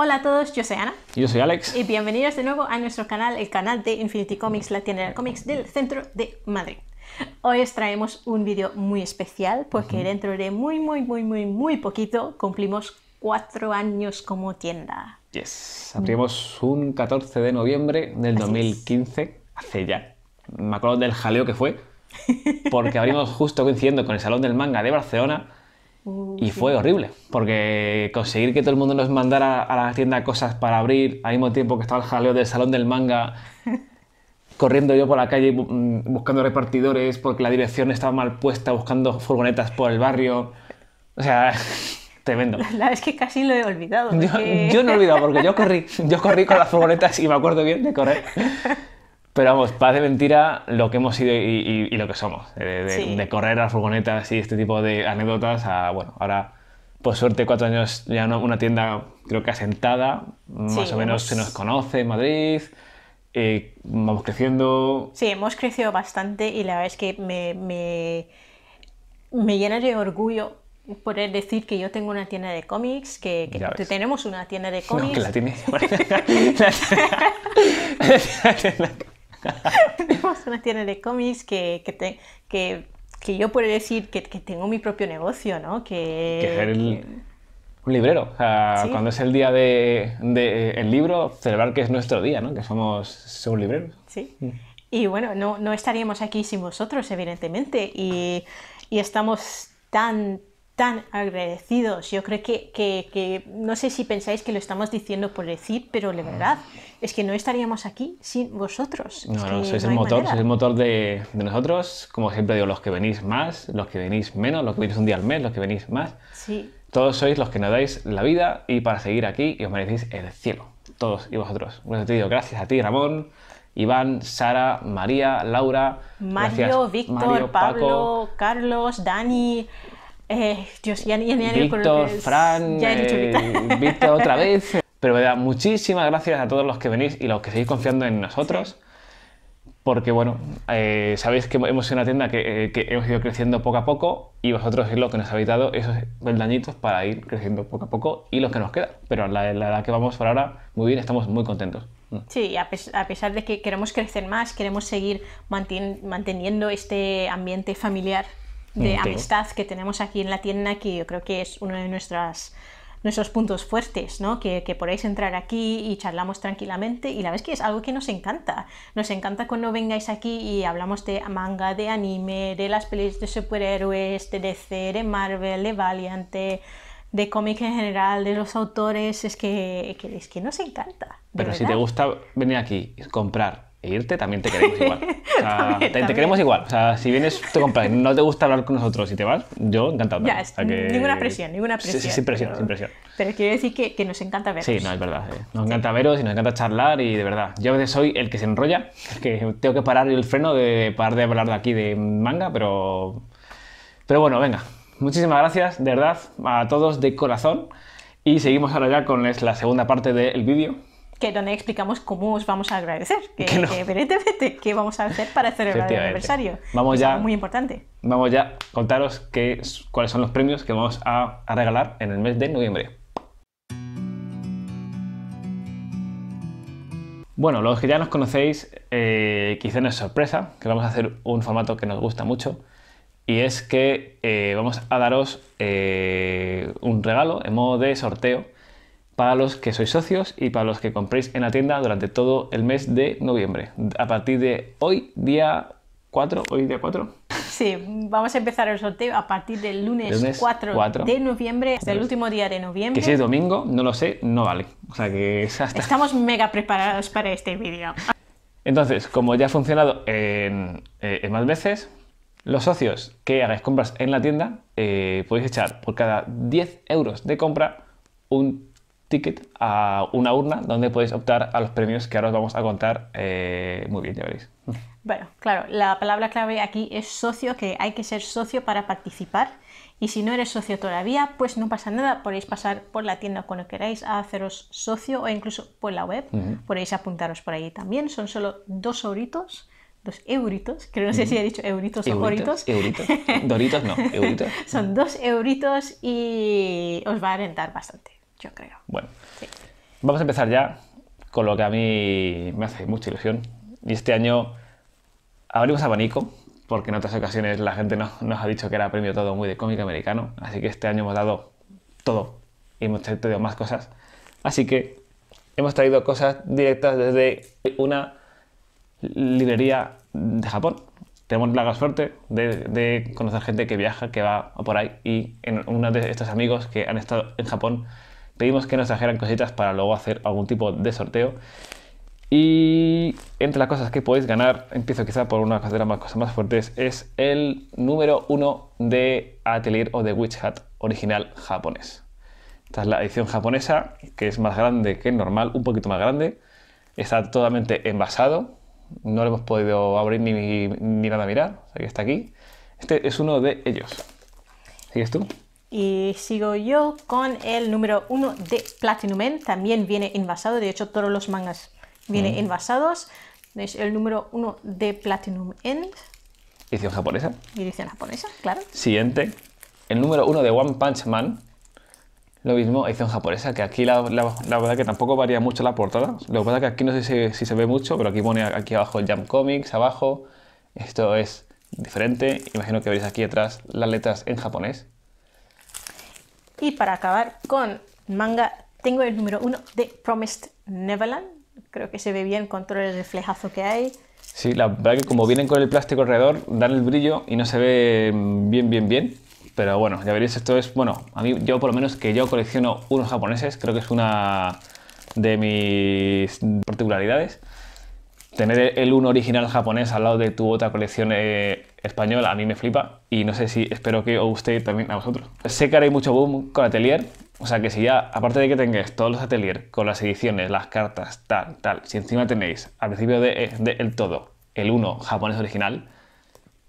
Hola a todos, yo soy Ana. yo soy Alex. Y bienvenidos de nuevo a nuestro canal, el canal de Infinity Comics, la tienda de cómics del centro de Madrid. Hoy os traemos un vídeo muy especial porque dentro de muy, muy, muy, muy, muy poquito cumplimos cuatro años como tienda. Yes, abrimos un 14 de noviembre del 2015, hace ya. Me acuerdo del jaleo que fue, porque abrimos justo coincidiendo con el Salón del Manga de Barcelona y fue horrible, porque conseguir que todo el mundo nos mandara a la tienda cosas para abrir al mismo tiempo que estaba el jaleo del salón del manga, corriendo yo por la calle mm, buscando repartidores porque la dirección estaba mal puesta, buscando furgonetas por el barrio. O sea, tremendo. La es que casi lo he olvidado. Yo, no he olvidado porque yo corrí, yo corrí con las furgonetas y me acuerdo bien de correr. Pero vamos, paz de mentira lo que hemos sido y, lo que somos. Eh, de, correr a furgonetas y este tipo de anécdotas a, bueno, ahora por suerte cuatro años ya una, tienda creo que asentada, más o menos se nos conoce en Madrid. Eh, vamos creciendo. Sí, hemos crecido bastante y la verdad es que me, me, llena de orgullo poder decir que yo tengo una tienda de cómics, que, tenemos una tienda de cómics. la Tenemos una tienda de cómics que, que, que, que yo puedo decir que, tengo mi propio negocio, ¿no? Que, un librero. Cuando es el día del de, el libro, celebrar que es nuestro día, ¿no? Que somos, somos libreros. Sí. Mm. Y bueno, no, estaríamos aquí sin vosotros, evidentemente. Y, y estamos tan, tan agradecidos. Yo creo que, no sé si pensáis que lo estamos diciendo por decir, pero la verdad es que no estaríamos aquí sin vosotros. No, es no, sois el motor, sois el motor de, nosotros. Como siempre digo, los que venís más, los que venís menos, los que venís un día al mes, los que venís más. Sí. Todos sois los que nos dais la vida y para seguir aquí y os merecéis el cielo. Todos y vosotros. Bueno, te digo gracias a ti, Ramón. Iván, Sara, María, Laura, Mario, Víctor, Pablo, Carlos, Dani, eh, Víctor, pues, Fran, eh, Víctor otra vez. Pero verdad, muchísimas gracias a todos los que venís y los que seguís confiando en nosotros. Porque bueno, eh, sabéis que hemos sido una tienda que, hemos ido creciendo poco a poco y vosotros es lo que nos habéis dado esos peldañitos para ir creciendo poco a poco y los que nos queda, Pero la, la edad que vamos por ahora, muy bien, estamos muy contentos. Mm. Sí, a, pesar de que queremos crecer más, queremos seguir manteniendo este ambiente familiar de amistad que tenemos aquí en la tienda, que yo creo que es uno de nuestros puntos fuertes, ¿no? Que, que podéis entrar aquí y charlamos tranquilamente y la verdad es que es algo que nos encanta. Nos encanta cuando vengáis aquí y hablamos de manga, de anime, de las pelis de superhéroes, de DC, de Marvel, de Valiant, de, cómics cómic en general, de los autores, es que, que es que nos encanta. Pero si te gusta venir aquí, comprar, e irte, también te queremos igual. O sea, te, queremos igual. O sea, si vienes, te compras, no te gusta hablar con nosotros y te vas, yo encantado. Ya, ninguna presión, ninguna presión. Sí, sí, sin presión, sin presión. Pero quiero decir que, nos encanta veros. Sí, no, es verdad. Eh. Nos encanta veros y nos encanta charlar y de verdad. Yo a veces soy el que se enrolla, que tengo que parar el freno de parar de hablar de aquí de manga, pero... Pero bueno, venga. Muchísimas gracias, de verdad, a todos de corazón. Y seguimos ahora ya con la segunda parte del vídeo que donde explicamos cómo os vamos a agradecer, que, qué vamos a hacer para celebrar el aniversario. Vamos ya, muy importante. Vamos ya a contaros qué, cuáles son los premios que vamos a, regalar en el mes de noviembre. Bueno, los que ya nos conocéis, eh, quizá no es sorpresa, que vamos a hacer un formato que nos gusta mucho, y es que eh, vamos a daros eh, un regalo en modo de sorteo para los que sois socios y para los que compréis en la tienda durante todo el mes de noviembre. A partir de hoy, día 4, hoy día 4. Sí, vamos a empezar el sorteo a partir del lunes, 4, de noviembre, hasta el último día de noviembre. Que si es domingo, no lo sé, no vale. O sea que Estamos mega preparados para este vídeo. Entonces, como ya ha funcionado en, eh, más veces, los socios que hagáis compras en la tienda eh, podéis echar por cada 10 euros de compra un ticket a una urna donde podéis optar a los premios que ahora os vamos a contar eh, muy bien, ya veréis. Bueno, claro, la palabra clave aquí es socio, que hay que ser socio para participar. Y si no eres socio todavía, pues no pasa nada, podéis pasar por la tienda cuando queráis a haceros socio o incluso por la web, podéis apuntaros por ahí también, son solo dos euritos dos euritos, que no sé si he dicho euritos, o euritos. Euritos, doritos no, euritos. Son dos euritos y os va a rentar bastante. Yo creo. Bueno, vamos a empezar ya con lo que a mí me hace mucha ilusión. Y este año abrimos abanico, porque en otras ocasiones la gente nos ha dicho que era premio todo muy de cómic americano. Así que este año hemos dado todo y hemos traído más cosas. Así que hemos traído cosas directas desde una librería de Japón. Tenemos la suerte de, de, conocer gente que viaja, que va por ahí y uno de estos amigos que han estado en Japón Pedimos que nos trajeran cositas para luego hacer algún tipo de sorteo. Y entre las cosas que podéis ganar, empiezo quizá por una de las más, cosas más fuertes, es el número uno de Atelier o de Witch Hat original japonés. Esta es la edición japonesa, que es más grande que normal, un poquito más grande. Está totalmente envasado, no lo hemos podido abrir ni, nada a mirar, o sea que está aquí. Este es uno de ellos. ¿Sigues tú? Y sigo yo con el número 1 de Platinum End, También viene envasado. De hecho, todos los mangas vienen mm. envasados. Es el número 1 de Platinum End. Edición japonesa. Edición japonesa, claro. Siguiente. El número 1 de One Punch Man. Lo mismo, edición japonesa, que aquí la, verdad que tampoco varía mucho la portada. Lo que pasa es que aquí no sé si, se ve mucho, pero aquí pone aquí abajo Jump Comics, abajo. Esto es diferente. Imagino que veréis aquí atrás las letras en japonés y para acabar con manga, tengo el número uno de Promised Neverland. Creo que se ve bien con todo el reflejazo que hay. Sí, la verdad que como vienen con el plástico alrededor, dan el brillo y no se ve bien, bien, bien. Pero bueno, ya veréis, esto es, bueno, a mí yo por lo menos que yo colecciono unos japoneses, creo que es una de mis particularidades tener el uno original japonés al lado de tu otra colección eh, española a mí me flipa y no sé si espero que os guste también a vosotros. Sé que haréis mucho boom con Atelier, o sea que si ya, aparte de que tengáis todos los Atelier con las ediciones, las cartas, tal, tal, si encima tenéis al principio de, eh, el todo el uno japonés original,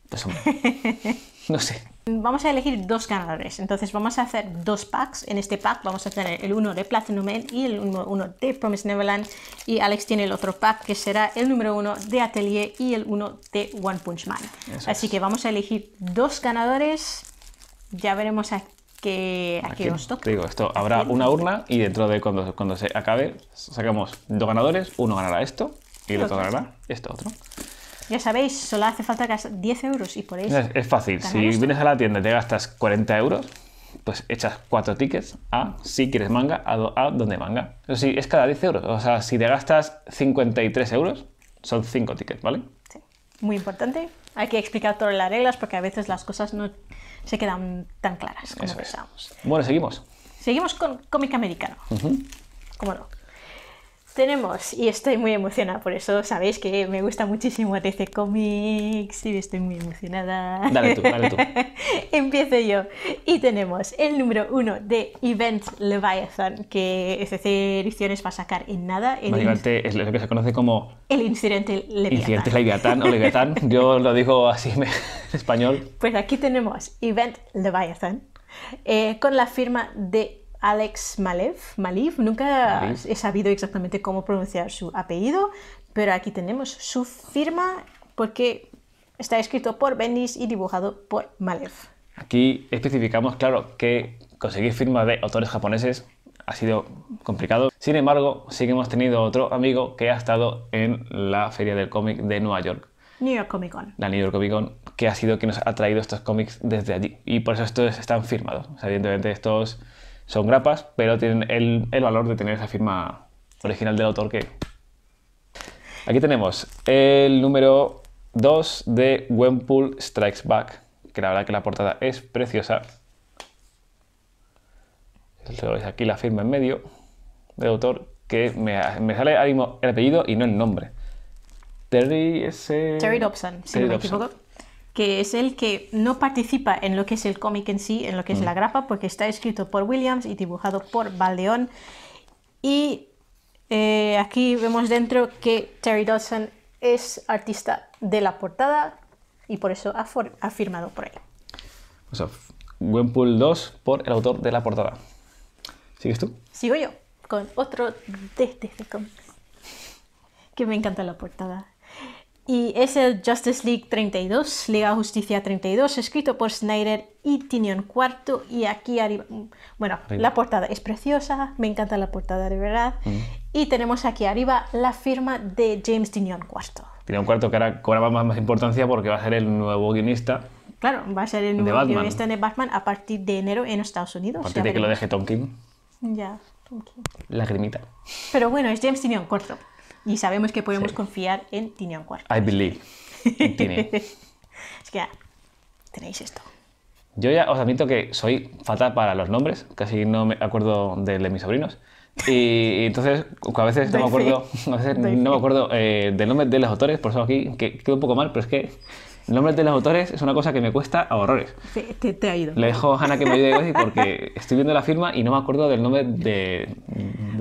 pues no sé. Vamos a elegir dos ganadores, entonces vamos a hacer dos packs. En este pack vamos a tener el uno de Platinum Man y el uno, de Promise Neverland. Y Alex tiene el otro pack que será el número uno de Atelier y el uno de One Punch Man. Así que vamos a elegir dos ganadores. Ya veremos a qué, a, qué os toca. Digo, esto habrá una urna y dentro de cuando, cuando se acabe sacamos dos ganadores. Uno ganará esto y el otro ganará esto otro. Ya sabéis, solo hace falta gastar 10 euros y podéis. Es, es fácil. Si vienes a la tienda y te gastas 40 euros, pues echas 4 tickets a si quieres manga, a, donde manga. Eso es cada 10 euros. O sea, si te gastas 53 euros, son 5 tickets, ¿vale? Sí. Muy importante. Hay que explicar todas las reglas porque a veces las cosas no se quedan tan claras como Bueno, seguimos. Seguimos con cómic americano. ¿Cómo no? tenemos, y estoy muy emocionada, por eso sabéis que me gusta muchísimo DC Comics y estoy muy emocionada. Dale tú, dale tú. Empiezo yo. Y tenemos el número uno de Event Leviathan, que FC Ediciones va a sacar en nada. El es lo que se conoce como... El incidente Leviathan. Incidente Leviathan o Leviathan, yo lo digo así en español. Pues aquí tenemos Event Leviathan, eh, con la firma de Alex Malev, Malev, nunca he sabido exactamente cómo pronunciar su apellido, pero aquí tenemos su firma porque está escrito por Bendis y dibujado por Malev. Aquí especificamos, claro, que conseguir firma de autores japoneses ha sido complicado. Sin embargo, sí que hemos tenido otro amigo que ha estado en la Feria del Cómic de Nueva York. New York Comic Con. La New York Comic Con, que ha sido quien nos ha traído estos cómics desde allí. Y por eso estos están firmados. estos son grapas, pero tienen el, valor de tener esa firma original del autor que... Aquí tenemos el número 2 de Wempool Strikes Back, que la verdad que la portada es preciosa. aquí la firma en medio del autor, que me, me sale el apellido y no el nombre. Terry S. Terry Dobson, que es el que no participa en lo que es el cómic en sí, en lo que es la mm. grapa, porque está escrito por Williams y dibujado por Valdeón. Y eh, aquí vemos dentro que Terry Dodson es artista de la portada y por eso ha, firmado por él. O sea, Gwenpool 2 por el autor de la portada. ¿Sigues tú? Sigo yo, con otro de este Que me encanta la portada y es el Justice League 32, Liga Justicia 32, escrito por Snyder y Tinion Cuarto. Y aquí arriba, bueno, la portada es preciosa, me encanta la portada de verdad. Mm. Y tenemos aquí arriba la firma de James Tinion Cuarto. Tinion Cuarto que ahora cobraba más, más importancia porque va a ser el nuevo guionista Claro, va a ser el nuevo guionista de Batman a partir de enero en Estados Unidos. A partir de que lo deje Tom Ya, Tom Lagrimita. Pero bueno, es James Tinion Cuarto. Y sabemos que podemos confiar en Tinian Cuarto. I believe. es que ya, tenéis esto. Yo ya os admito que soy fatal para los nombres, casi no me acuerdo de, de mis sobrinos. Y, entonces, a veces no me acuerdo, no me acuerdo eh, del nombre de los autores, por eso aquí quedo un poco mal, pero es que el nombre de los autores es una cosa que me cuesta a horrores. te, ha ido. Le dejo a Hanna que me ayude porque estoy viendo la firma y no me acuerdo del nombre de,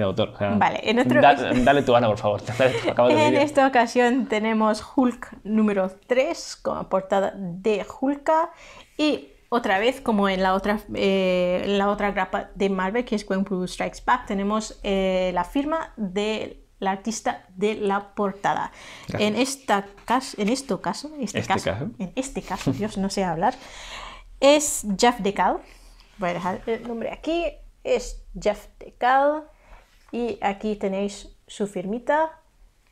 autor. vale, en otro... dale tu Ana, por favor. en esta ocasión tenemos Hulk número 3 como portada de Hulka y otra vez, como en la otra, eh, la otra grapa de Marvel, que es Blue Strikes Back, tenemos eh, la firma de la artista de la portada. En, esta en esto caso, este, este caso, en este caso, Dios no sé hablar, es Jeff Decal. Voy a dejar el nombre aquí. Es Jeff Decal. Y aquí tenéis su firmita,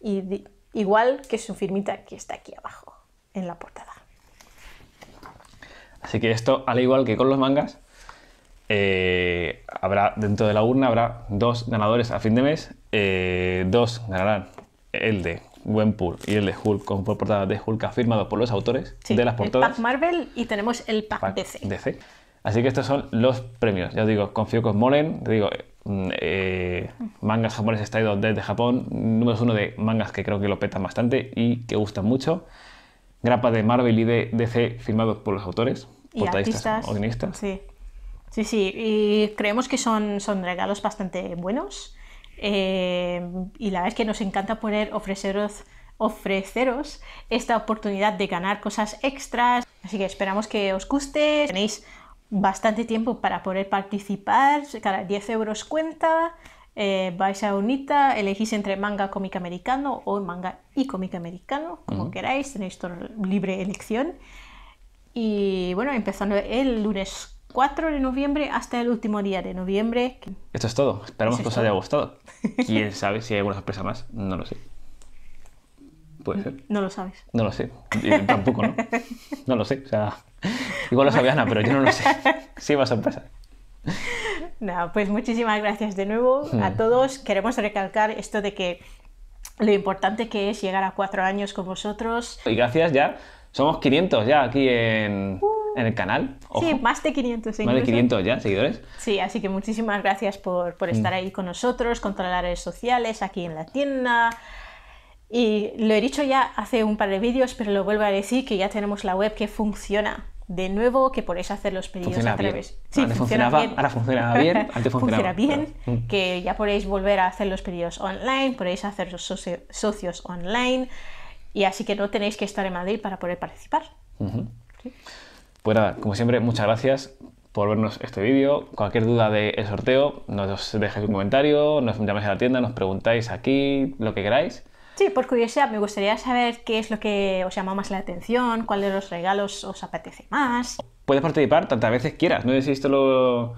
y igual que su firmita que está aquí abajo, en la portada. Así que esto, al igual que con los mangas, eh, habrá dentro de la urna habrá dos ganadores a fin de mes. Eh, dos ganarán el de Gwenpool y el de Hulk con portada de Hulk firmado por los autores de las portadas. El pack Marvel y tenemos el pack, DC. Así que estos son los premios. Ya os digo, confío con molen. digo, mm, eh, mangas japoneses traídos desde Japón. Número uno de mangas que creo que lo petan bastante y que gustan mucho. Grapa de Marvel y de DC firmados por los autores, y artistas, Sí, sí, y creemos que son, son regalos bastante buenos. Eh, y la verdad es que nos encanta poner ofreceros, ofreceros esta oportunidad de ganar cosas extras. Así que esperamos que os guste. Tenéis bastante tiempo para poder participar. Cada 10 euros cuenta. Eh, vais a UNITA, elegís entre manga cómic americano o manga y cómic americano, como queráis, tenéis libre elección. Y bueno, empezando el lunes 4 de noviembre hasta el último día de noviembre. Esto es todo. Esperamos que os haya gustado. Quién sabe si hay alguna sorpresa más. No lo sé. Puede ser. No lo sabes. No lo sé. tampoco, ¿no? No lo sé. O sea, igual lo sabía Ana, pero yo no lo sé. Sí, va sorpresa. No, pues muchísimas gracias de nuevo a mm. todos. Queremos recalcar esto de que lo importante que es llegar a cuatro años con vosotros. Y gracias ya. Somos 500 ya aquí en, uh en el canal. Sí, más de 500 seguidores. Más de 500 ya, seguidores. Sí, así que muchísimas gracias por, mm. estar ahí con nosotros, con todas las redes sociales, aquí en la tienda. Y lo he dicho ya hace un par de vídeos, pero lo vuelvo a decir que ya tenemos la web que funciona de nuevo, que podéis hacer los pedidos a través. Sí, funciona funcionaba, bien. ahora funciona bien, antes funcionaba. Funciona bien, mm. que ya podéis volver a hacer los pedidos online, podéis hacer los socios online, y así que no tenéis que estar en Madrid para poder participar. ¿Sí? Pues nada, como siempre, muchas gracias por vernos este vídeo. Cualquier duda del sorteo, nos dejáis un comentario, nos llamáis a la tienda, nos preguntáis aquí, lo que queráis. Sí, por curiosidad, me gustaría saber qué es lo que os llama más la atención, cuál de los regalos os apetece más. Puedes participar tantas veces quieras, no sé si esto lo,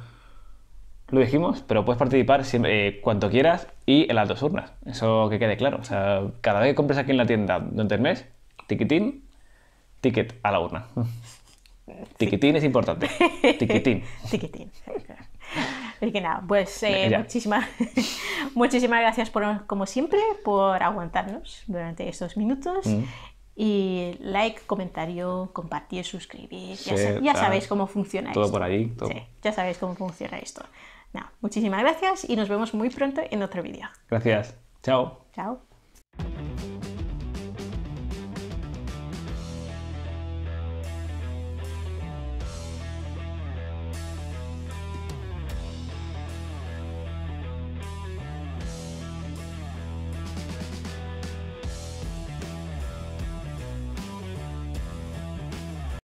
lo dijimos, pero puedes participar siempre, eh, cuanto quieras y en las dos urnas, eso que quede claro. O sea, cada vez que compres aquí en la tienda durante el mes, tiquitín, ticket a la urna. Tiquitín es importante. Tiquitín. Tiquitín. Así que nada, pues eh, muchísimas, muchísimas gracias por, como siempre por aguantarnos durante estos minutos. Mm. Y like, comentario, compartir, suscribir. ya, sabéis cómo funciona todo Por ahí, sí, ya sabéis cómo funciona esto. Nada, muchísimas gracias y nos vemos muy pronto en otro vídeo. Gracias. Chao. Chao.